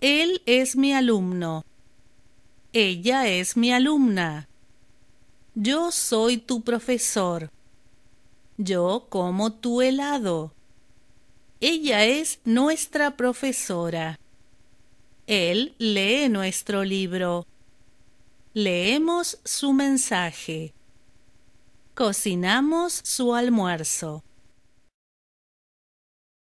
Él es mi alumno. Ella es mi alumna. Yo soy tu profesor. Yo como tu helado. Ella es nuestra profesora. Él lee nuestro libro. Leemos su mensaje. Cocinamos su almuerzo.